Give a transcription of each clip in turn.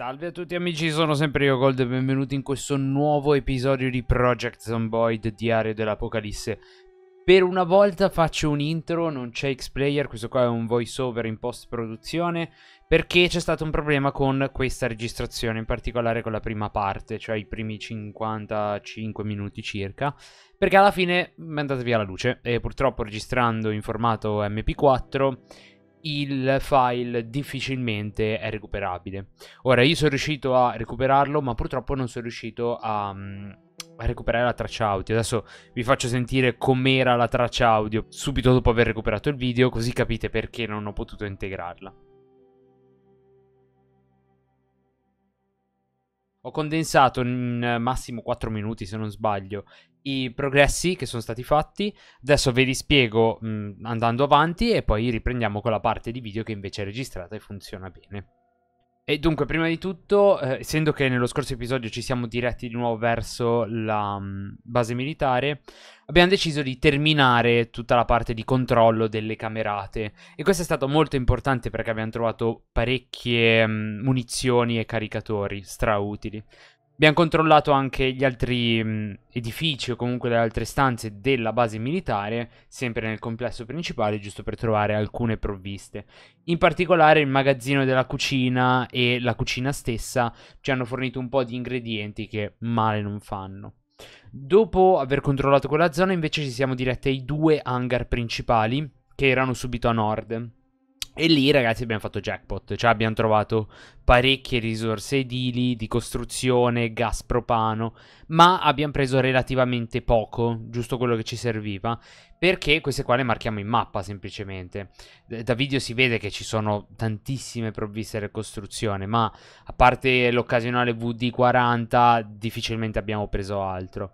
Salve a tutti amici, sono sempre io Gold e benvenuti in questo nuovo episodio di Project Zomboid Diario dell'Apocalisse. Per una volta faccio un intro, non c'è Xplayer, questo qua è un voiceover in post-produzione, perché c'è stato un problema con questa registrazione, in particolare con la prima parte, cioè i primi 55 minuti circa, perché alla fine è andata via la luce e purtroppo registrando in formato MP4 il file difficilmente è recuperabile. Ora io sono riuscito a recuperarlo, ma purtroppo non sono riuscito a, mm, a recuperare la traccia audio. Adesso vi faccio sentire com'era la traccia audio subito dopo aver recuperato il video, così capite perché non ho potuto integrarla. Ho condensato in eh, massimo 4 minuti se non sbaglio i progressi che sono stati fatti. Adesso ve li spiego mh, mm, andando avanti e poi riprendiamo con la parte di video che invece è registrata e funziona bene. E dunque, prima di tutto, eh, essendo che nello scorso episodio ci siamo diretti di nuovo verso la mh, mm, base militare, abbiamo deciso di terminare tutta la parte di controllo delle camerate. E questo è stato molto importante perché abbiamo trovato parecchie mh, mm, munizioni e caricatori strautili. Abbiamo controllato anche gli altri mh, edifici o comunque le altre stanze della base militare, sempre nel complesso principale, giusto per trovare alcune provviste. In particolare il magazzino della cucina e la cucina stessa ci hanno fornito un po' di ingredienti che male non fanno. Dopo aver controllato quella zona invece ci siamo diretti ai due hangar principali che erano subito a nord e lì, ragazzi, abbiamo fatto jackpot. Cioè, abbiamo trovato parecchie risorse edili, di costruzione, gas propano, ma abbiamo preso relativamente poco, giusto quello che ci serviva, perché queste qua le marchiamo in mappa semplicemente. Da video si vede che ci sono tantissime provviste di costruzione, ma a parte l'occasionale VD40, difficilmente abbiamo preso altro.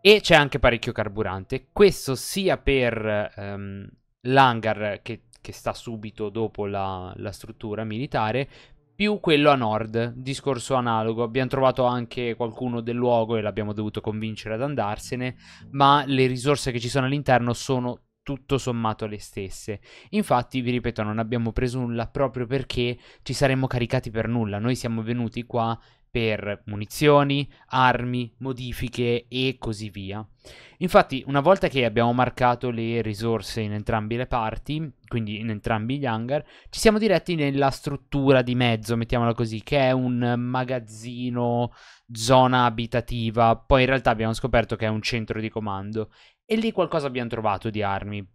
E c'è anche parecchio carburante. Questo sia per... Um, l'hangar che che sta subito dopo la, la struttura militare, più quello a nord, discorso analogo. Abbiamo trovato anche qualcuno del luogo e l'abbiamo dovuto convincere ad andarsene, ma le risorse che ci sono all'interno sono tutto sommato le stesse. Infatti, vi ripeto, non abbiamo preso nulla proprio perché ci saremmo caricati per nulla. Noi siamo venuti qua per munizioni, armi, modifiche e così via. Infatti, una volta che abbiamo marcato le risorse in entrambi le parti, quindi in entrambi gli hangar, ci siamo diretti nella struttura di mezzo, mettiamola così, che è un magazzino, zona abitativa, poi in realtà abbiamo scoperto che è un centro di comando. E lì qualcosa abbiamo trovato di armi,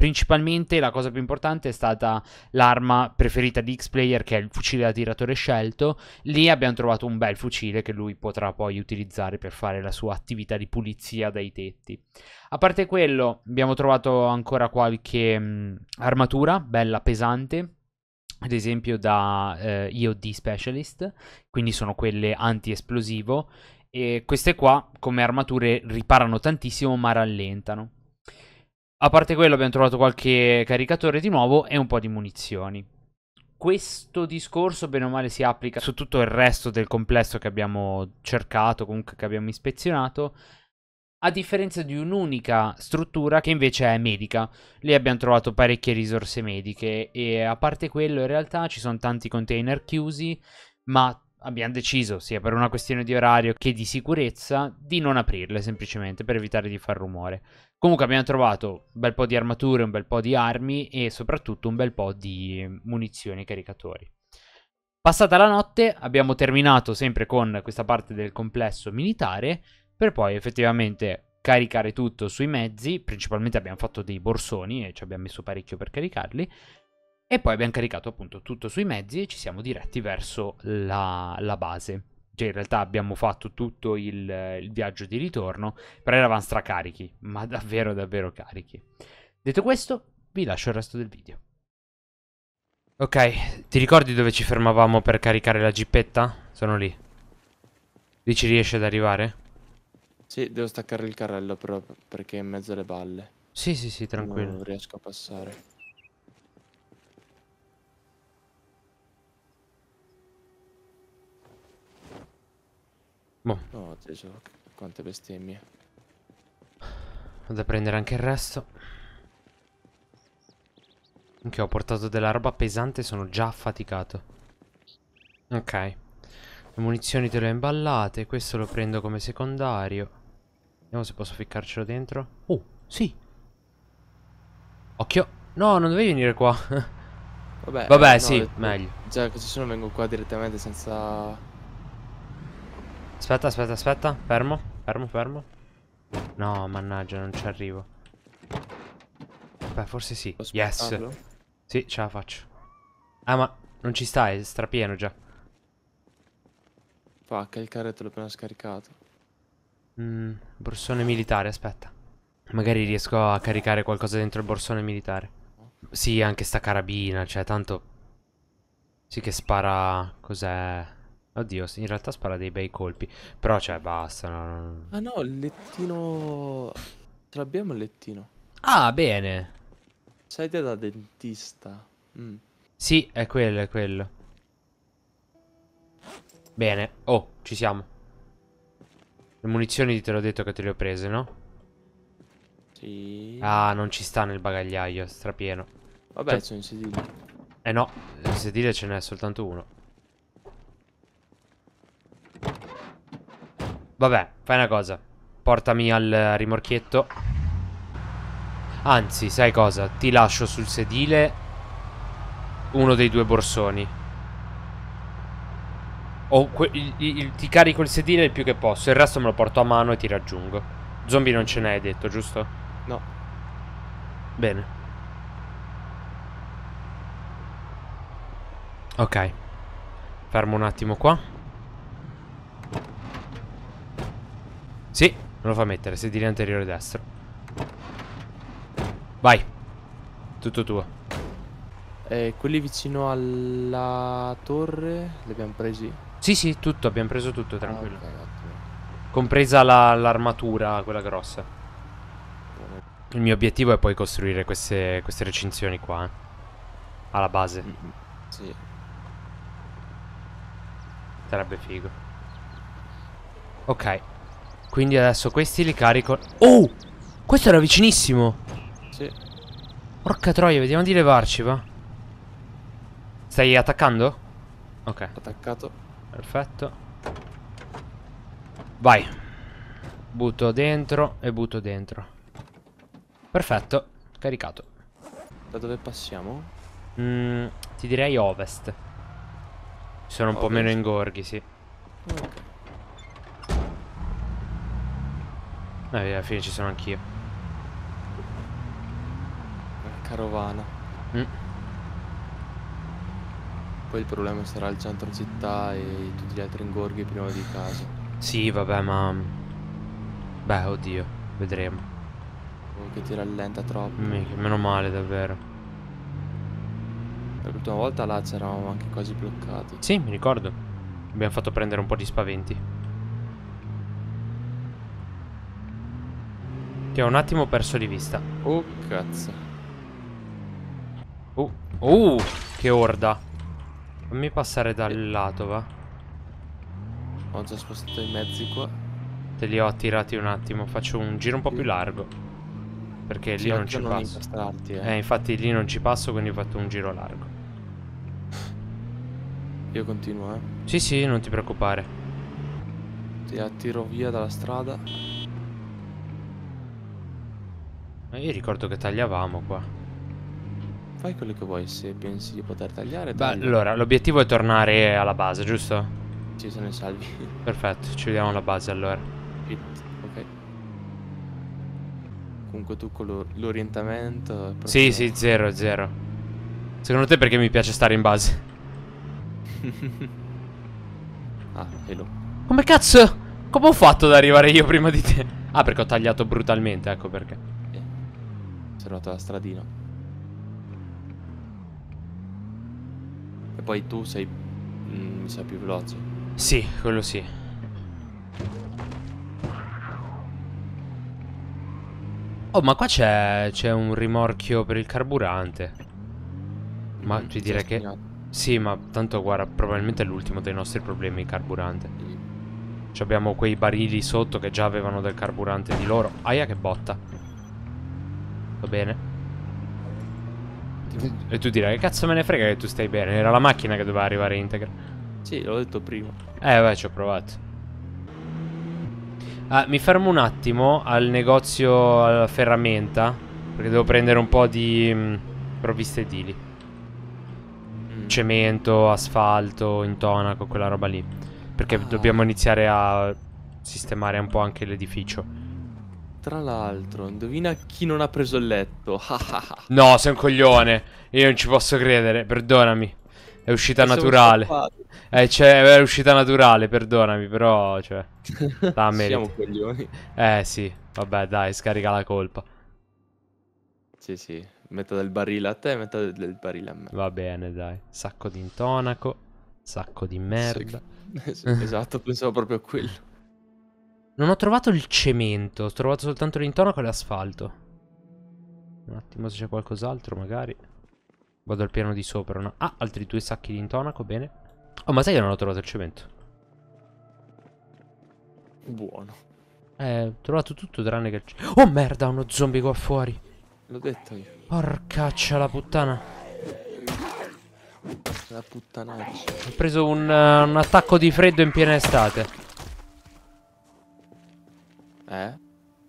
Principalmente la cosa più importante è stata l'arma preferita di X-Player che è il fucile da tiratore scelto. Lì abbiamo trovato un bel fucile che lui potrà poi utilizzare per fare la sua attività di pulizia dai tetti. A parte quello abbiamo trovato ancora qualche mh, mm, armatura bella pesante ad esempio da eh, IOD Specialist, quindi sono quelle anti-esplosivo e queste qua come armature riparano tantissimo ma rallentano. A parte quello abbiamo trovato qualche caricatore di nuovo e un po' di munizioni. Questo discorso bene o male si applica su tutto il resto del complesso che abbiamo cercato, comunque che abbiamo ispezionato, a differenza di un'unica struttura che invece è medica. Lì abbiamo trovato parecchie risorse mediche e a parte quello in realtà ci sono tanti container chiusi, ma abbiamo deciso, sia per una questione di orario che di sicurezza, di non aprirle semplicemente per evitare di far rumore. Comunque abbiamo trovato un bel po' di armature, un bel po' di armi e soprattutto un bel po' di munizioni e caricatori. Passata la notte abbiamo terminato sempre con questa parte del complesso militare per poi effettivamente caricare tutto sui mezzi, principalmente abbiamo fatto dei borsoni e ci abbiamo messo parecchio per caricarli e poi abbiamo caricato appunto tutto sui mezzi e ci siamo diretti verso la, la base. Cioè in realtà abbiamo fatto tutto il, il viaggio di ritorno, però eravamo stracarichi, ma davvero davvero carichi. Detto questo, vi lascio il resto del video. Ok, ti ricordi dove ci fermavamo per caricare la gippetta? Sono lì. Lì ci riesci ad arrivare? Sì, devo staccare il carrello però perché è in mezzo alle balle. Sì, sì, sì, tranquillo. Non riesco a passare. Boh. Oh, Gesù, quante bestemmie. Vado a prendere anche il resto. Anche ho portato della roba pesante, sono già affaticato. Ok. Le munizioni te le ho imballate, questo lo prendo come secondario. Vediamo se posso ficcarcelo dentro. Oh, sì. Occhio. No, non dovevi venire qua. Vabbè, Vabbè eh, sì, no, meglio. Già così sono vengo qua direttamente senza Aspetta, aspetta, aspetta. Fermo, fermo, fermo. No, mannaggia, non ci arrivo. Beh, forse sì. Yes. Sì, ce la faccio. Ah, ma non ci stai, è strapieno già. Fuck, il carretto l'ho appena scaricato. Mm, borsone militare, aspetta. Magari riesco a caricare qualcosa dentro il borsone militare. Sì, anche sta carabina, cioè tanto... Sì che spara... Cos'è... Oddio, in realtà spara dei bei colpi. Però, cioè, basta. No, Ah no, il lettino... Ce l'abbiamo il lettino. Ah, bene. Sedie da dentista. Mm. Sì, è quello, è quello. Bene. Oh, ci siamo. Le munizioni te l'ho detto che te le ho prese, no? Sì. Ah, non ci sta nel bagagliaio, strapieno. Vabbè, cioè sono in sedile. Eh no, in sedile ce n'è soltanto uno. Vabbè, fai una cosa. Portami al rimorchietto. Anzi, sai cosa? Ti lascio sul sedile uno dei due borsoni. O il, il, ti carico il sedile il più che posso, il resto me lo porto a mano e ti raggiungo. Zombie non ce n'hai detto, giusto? No. Bene. Ok. Fermo un attimo qua. Non lo fa mettere, sedile anteriore destro. Vai. Tutto tuo. Eh, quelli vicino alla torre li abbiamo presi? Sì, sì, tutto, abbiamo preso tutto, tranquillo. Ah, okay, Compresa l'armatura, la, quella grossa. Il mio obiettivo è poi costruire queste, queste recinzioni qua, eh. Alla base. Mm, mm. Sì. Sarebbe figo. Ok, quindi adesso questi li carico Oh! Questo era vicinissimo Sì Porca troia, vediamo di levarci va Stai attaccando? Ok Attaccato Perfetto Vai Butto dentro e butto dentro Perfetto Caricato Da dove passiamo? Mm, ti direi ovest Sono ovest. un po' meno ingorghi, sì Ok Eh, alla fine ci sono anch'io. Carovana. Mm. Poi il problema sarà il centro città e tutti gli altri ingorghi prima di casa. Sì, vabbè, ma... Beh, oddio, vedremo. Oh, che ti rallenta troppo. Mica, meno male, davvero. Per l'ultima volta là c'eravamo anche quasi bloccati. Sì, mi ricordo. Abbiamo fatto prendere un po' di spaventi. Che ho un attimo perso di vista. Oh, cazzo. Oh, oh che orda. Fammi passare dal eh. lato, va. Ho già spostato i mezzi qua. Te li ho attirati un attimo. Faccio un giro un po' più largo. Perché sì, lì non ci non passo. Eh. eh, infatti lì non ci passo, quindi ho fatto un giro largo. Io continuo, eh. Sì, sì, non ti preoccupare. Ti attiro via dalla strada. Ma io ricordo che tagliavamo qua. Fai quello che vuoi se pensi di poter tagliare. Tagli. Beh, allora, l'obiettivo è tornare alla base, giusto? Sì, se ne salvi. Perfetto, ci vediamo alla base allora. It, ok. Comunque tu con l'orientamento... Sì, sì, zero, zero. Secondo te perché mi piace stare in base? ah, hello. Come cazzo? Come ho fatto ad arrivare io prima di te? Ah, perché ho tagliato brutalmente, ecco perché osservato la stradina. E poi tu sei... Mm, mi sa più veloce. Sì, quello sì. Oh, ma qua c'è un rimorchio per il carburante. Ma mm, ti direi che... Sì, ma tanto guarda, probabilmente è l'ultimo dei nostri problemi il carburante. Mm. Abbiamo quei barili sotto che già avevano del carburante di loro. Aia che botta. Va bene. E tu dirai, che cazzo me ne frega che tu stai bene? Era la macchina che doveva arrivare integra. Sì, l'ho detto prima. Eh, beh, ci ho provato. Ah, mi fermo un attimo al negozio alla ferramenta. Perché devo prendere un po' di mh, mm, provviste edili. Mm. Cemento, asfalto, intonaco, quella roba lì. Perché ah. dobbiamo iniziare a sistemare un po' anche l'edificio. Tra l'altro, indovina chi non ha preso il letto. no, sei un coglione. Io non ci posso credere, perdonami. È uscita naturale. Eh, cioè, è uscita naturale, perdonami, però, cioè... Da Siamo coglioni. Eh, sì. Vabbè, dai, scarica la colpa. Sì, sì. Metà del barile a te, metà del barile a me. Va bene, dai. Sacco di intonaco, sacco di merda. Sì. esatto, pensavo proprio a quello. Non ho trovato il cemento, ho trovato soltanto l'intonaco e l'asfalto. Un attimo se c'è qualcos'altro magari. Vado al piano di sopra. No? Ah, altri due sacchi di intonaco, bene. Oh, ma sai che non ho trovato il cemento? Buono. Eh, ho trovato tutto tranne che il cemento. Oh merda, uno zombie qua fuori. L'ho detto io. Porcaccia la puttana. La puttanaccia. Ho preso un, uh, un attacco di freddo in piena estate. Eh?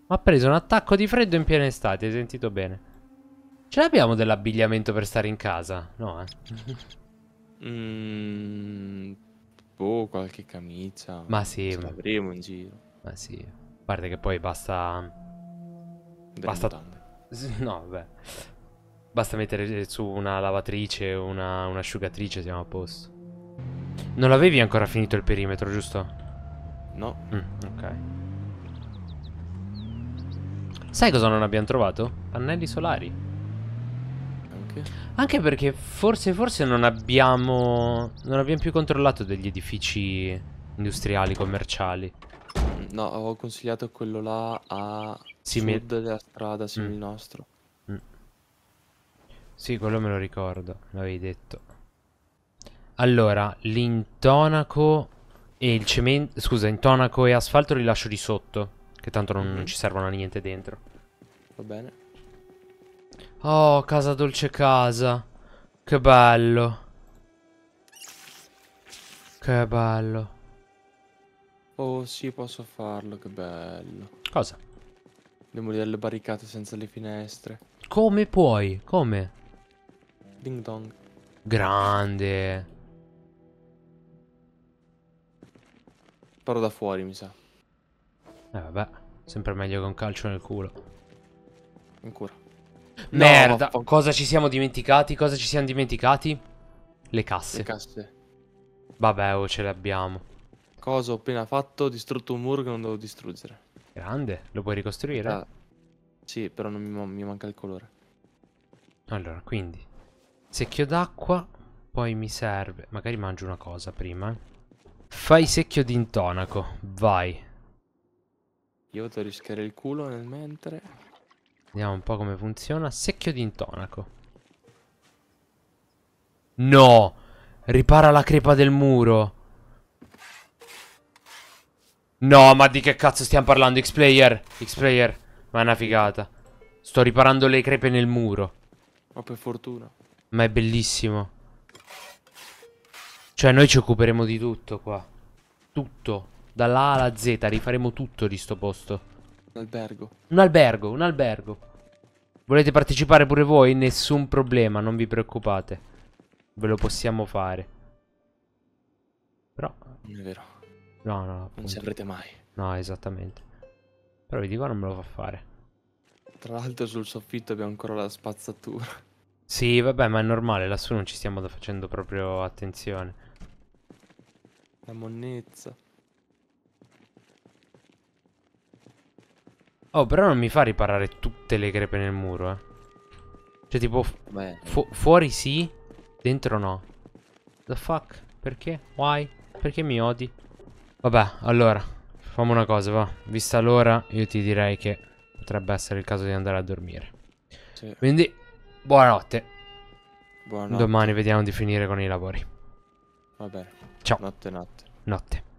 Ma ha preso un attacco di freddo in piena estate, hai sentito bene. Ce l'abbiamo dell'abbigliamento per stare in casa? No, eh? mm, boh, qualche camicia. Ma sì. Ce l'avremo in giro. Ma sì. A parte che poi basta... Delle basta... Mutande. No, vabbè. Basta mettere su una lavatrice, una, un'asciugatrice, siamo a posto. Non avevi ancora finito il perimetro, giusto? No. Mm, ok. Sai cosa non abbiamo trovato? Pannelli solari. Anche? Anche perché forse, forse non abbiamo... Non abbiamo più controllato degli edifici industriali, commerciali. No, avevo consigliato quello là a Simil... sud della strada, simile mm. nostro. Mm. Sì, quello me lo ricordo, l'avevi detto. Allora, l'intonaco e il cemento... Scusa, intonaco e asfalto li lascio di sotto. Che tanto non, non mm. ci servono a niente dentro. Va bene. Oh, casa dolce casa. Che bello. Che bello. Oh sì, posso farlo, che bello. Cosa? Demolire le barricate senza le finestre. Come puoi? Come? Ding dong. Grande. Parlo da fuori, mi sa. Eh vabbè, sempre meglio che un calcio nel culo. In culo. Merda, no, cosa ci siamo dimenticati? Cosa ci siamo dimenticati? Le casse. Le casse. Vabbè, oh, ce le abbiamo. Cosa ho appena fatto? Ho distrutto un muro che non devo distruggere. Grande, lo puoi ricostruire? Ah, sì, però non mi, mi manca il colore. Allora, quindi... Secchio d'acqua, poi mi serve... Magari mangio una cosa prima. Eh. Fai secchio d'intonaco, vai. Io devo rischiare il culo nel mentre. Vediamo un po' come funziona. Secchio di intonaco. No! Ripara la crepa del muro. No, ma di che cazzo stiamo parlando? X-Player. X-Player. Ma è una figata. Sto riparando le crepe nel muro. Ma per fortuna. Ma è bellissimo. Cioè, noi ci occuperemo di tutto qua. Tutto. Dalla A alla Z rifaremo tutto di sto posto. Un albergo. Un albergo, un albergo. Volete partecipare pure voi? Nessun problema, non vi preoccupate. Ve lo possiamo fare. Però... Non è vero. No, no, appunto. Non servrete mai. No, esattamente. Però vedi qua non me lo fa fare. Tra l'altro sul soffitto abbiamo ancora la spazzatura. Sì, vabbè, ma è normale, lassù non ci stiamo facendo proprio attenzione. La monnezza. Oh, però non mi fa riparare tutte le crepe nel muro, eh. Cioè, tipo, fu fuori sì, dentro no. The fuck? Perché? Why? Perché mi odi? Vabbè, allora, fammi una cosa, va. Vista l'ora, io ti direi che potrebbe essere il caso di andare a dormire. Sì. Quindi, buonanotte. Buonanotte. Domani vediamo di finire con i lavori. Vabbè. Ciao. Notte, notte. Notte.